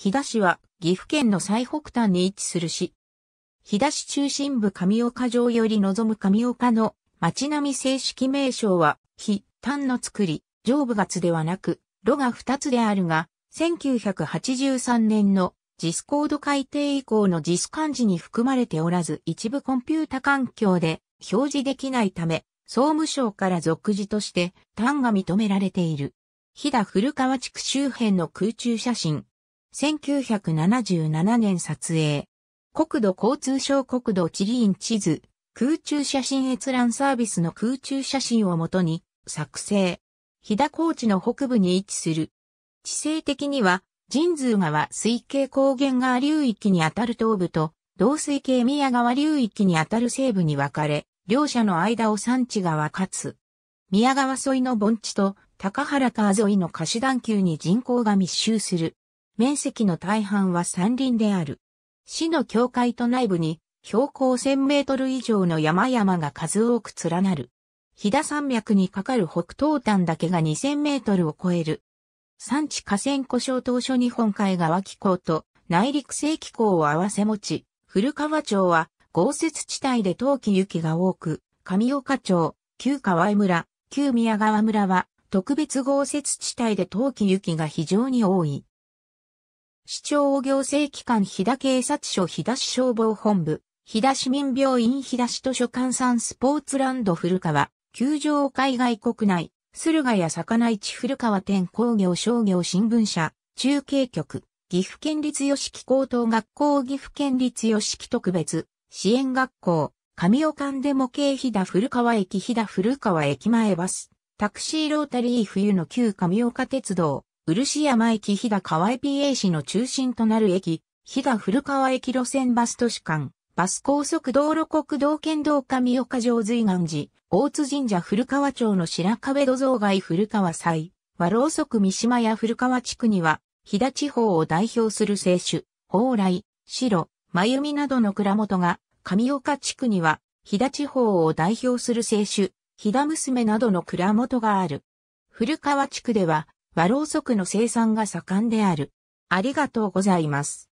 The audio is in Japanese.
飛騨市は岐阜県の最北端に位置する市。飛騨市中心部上岡城より望む上岡の町並み正式名称は、非、単の作り、上部月ではなく、炉が2つであるが、1983年のジスコード改定以降のジス漢字に含まれておらず一部コンピュータ環境で表示できないため、総務省から属字として単が認められている。飛騨古川地区周辺の空中写真、1977年撮影。国土交通省国土地理院地図、空中写真閲覧サービスの空中写真をもとに作成。飛騨高地の北部に位置する。地勢的には、神通川水系高原川流域にあたる東部と、同水系宮川流域にあたる西部に分かれ、両者の間を山地が分かつ。宮川沿いの盆地と高原川沿いの貸し段丘に人口が密集する。面積の大半は山林である。市の境界と内部に標高1000メートル以上の山々が数多く連なる。飛騨山脈にかかる北東端だけが2000メートルを超える。山地河川湖小島諸日本海側気候と内陸性気候を合わせ持ち、古川町は豪雪地帯で冬季雪が多く、上岡町、旧河合村、旧宮川村は特別豪雪地帯で冬季雪が非常に多い。市長行政機関日田警察署日田市消防本部、日田市民病院日田市図書館産スポーツランド古川、球場海外国内、駿河屋魚市古川店工業商業新聞社、中継局、岐阜県立吉木高等学校岐阜県立吉木特別、支援学校、上尾で模型飛騨古川駅飛騨古川駅前バス、タクシーロータリー冬の旧上岡鉄道、漆山駅日田川 PA 市の中心となる駅、日田古川駅路線バス都市間、バス高速道路国道県道上岡城随岩寺、大津神社古川町の白壁土蔵街古川祭、和ろうそく三島や古川地区には、日田地方を代表する清酒、蓬莱、白、真由美などの蔵元が、上岡地区には、日田地方を代表する清酒、日田娘などの蔵元がある。古川地区では、和ろうそくの生産が盛んである。ありがとうございます。